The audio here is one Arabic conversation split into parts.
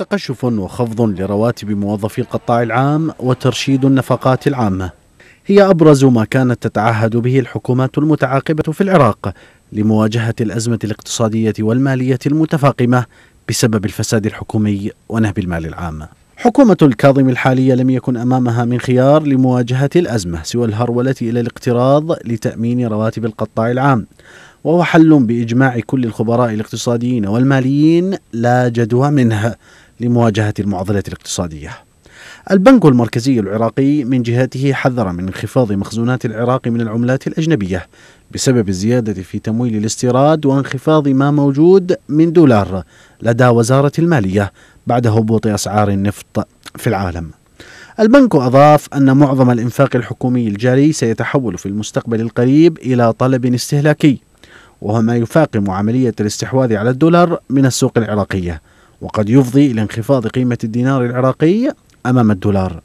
تقشف وخفض لرواتب موظفي القطاع العام وترشيد النفقات العامة هي أبرز ما كانت تتعهد به الحكومات المتعاقبة في العراق لمواجهة الأزمة الاقتصادية والمالية المتفاقمة بسبب الفساد الحكومي ونهب المال العام حكومة الكاظم الحالية لم يكن أمامها من خيار لمواجهة الأزمة سوى الهرولة إلى الاقتراض لتأمين رواتب القطاع العام وهو حل بإجماع كل الخبراء الاقتصاديين والماليين لا جدوى منه لمواجهة المعضلة الاقتصادية البنك المركزي العراقي من جهته حذر من انخفاض مخزونات العراق من العملات الأجنبية بسبب الزيادة في تمويل الاستيراد وانخفاض ما موجود من دولار لدى وزارة المالية بعد هبوط أسعار النفط في العالم البنك أضاف أن معظم الإنفاق الحكومي الجاري سيتحول في المستقبل القريب إلى طلب استهلاكي وهو ما يفاقم عملية الاستحواذ على الدولار من السوق العراقية وقد يفضي إلى انخفاض قيمة الدينار العراقي أمام الدولار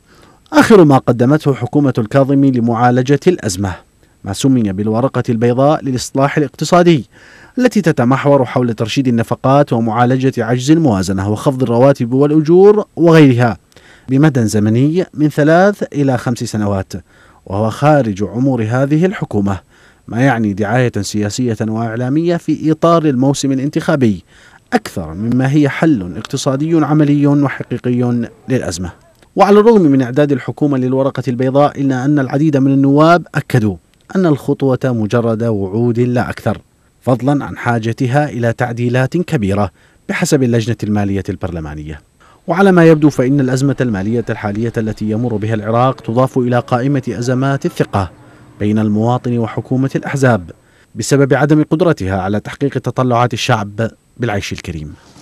آخر ما قدمته حكومة الكاظمي لمعالجة الأزمة ما سمي بالورقة البيضاء للإصلاح الاقتصادي التي تتمحور حول ترشيد النفقات ومعالجة عجز الموازنة وخفض الرواتب والأجور وغيرها بمدى زمني من ثلاث إلى خمس سنوات وهو خارج عمور هذه الحكومة ما يعني دعاية سياسية وإعلامية في إطار الموسم الانتخابي أكثر مما هي حل اقتصادي عملي وحقيقي للأزمة وعلى الرغم من إعداد الحكومة للورقة البيضاء إلا أن العديد من النواب أكدوا أن الخطوة مجرد وعود لا أكثر فضلا عن حاجتها إلى تعديلات كبيرة بحسب اللجنة المالية البرلمانية وعلى ما يبدو فإن الأزمة المالية الحالية التي يمر بها العراق تضاف إلى قائمة أزمات الثقة بين المواطن وحكومة الأحزاب بسبب عدم قدرتها على تحقيق تطلعات الشعب بالعيش الكريم